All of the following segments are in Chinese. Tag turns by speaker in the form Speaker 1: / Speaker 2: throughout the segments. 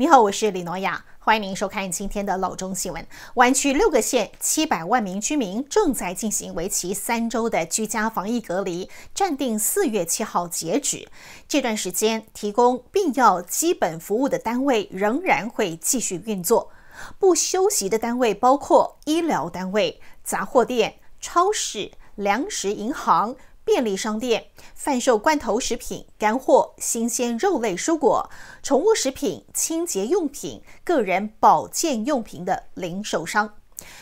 Speaker 1: 你好，我是李诺亚，欢迎您收看今天的《老中新闻》。湾区六个县七百万名居民正在进行为期三周的居家防疫隔离，暂定四月七号截止。这段时间提供必要基本服务的单位仍然会继续运作，不休息的单位包括医疗单位、杂货店、超市、粮食银行。便利商店、贩售罐头食品、干货、新鲜肉类、蔬果、宠物食品、清洁用品、个人保健用品的零售商；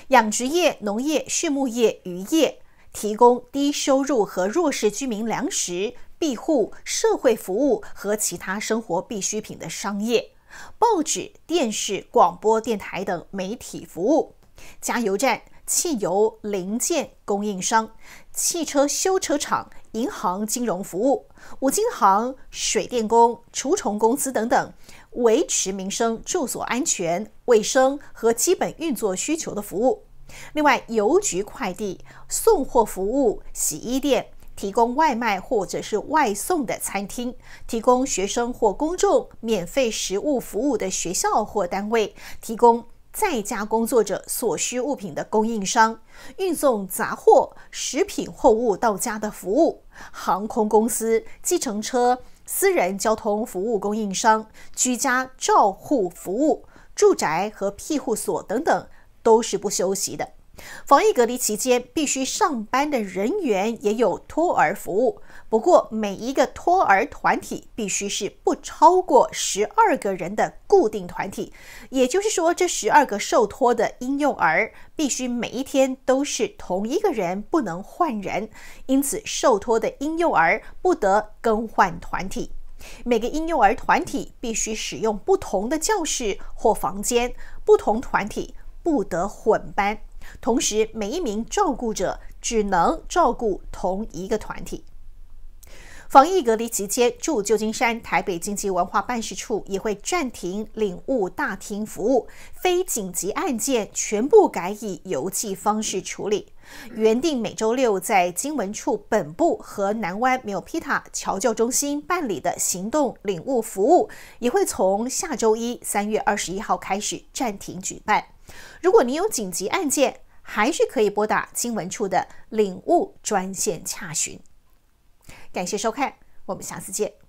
Speaker 1: 养殖业、农业、畜牧业、渔业提供低收入和弱势居民粮食、庇护、社会服务和其他生活必需品的商业；报纸、电视、广播电台等媒体服务；加油站。汽油零件供应商、汽车修车厂、银行金融服务、五金行、水电工、除虫公司等等，维持民生、住所安全、卫生和基本运作需求的服务。另外，邮局、快递、送货服务、洗衣店、提供外卖或者是外送的餐厅、提供学生或公众免费食物服务的学校或单位、提供。在家工作者所需物品的供应商、运送杂货、食品货物到家的服务、航空公司、计程车、私人交通服务供应商、居家照护服务、住宅和庇护所等等，都是不休息的。防疫隔离期间，必须上班的人员也有托儿服务。不过，每一个托儿团体必须是不超过十二个人的固定团体。也就是说，这十二个受托的婴幼儿必须每一天都是同一个人，不能换人。因此，受托的婴幼儿不得更换团体。每个婴幼儿团体必须使用不同的教室或房间，不同团体不得混班。同时，每一名照顾者只能照顾同一个团体。防疫隔离期间，驻旧金山台北经济文化办事处也会暂停领物大厅服务，非紧急案件全部改以邮寄方式处理。原定每周六在经文处本部和南湾 m i l Pita 侨教中心办理的行动领物服务，也会从下周一三月二十一号开始暂停举办。如果你有紧急案件，还是可以拨打新闻处的领悟专线洽询。感谢收看，我们下次见。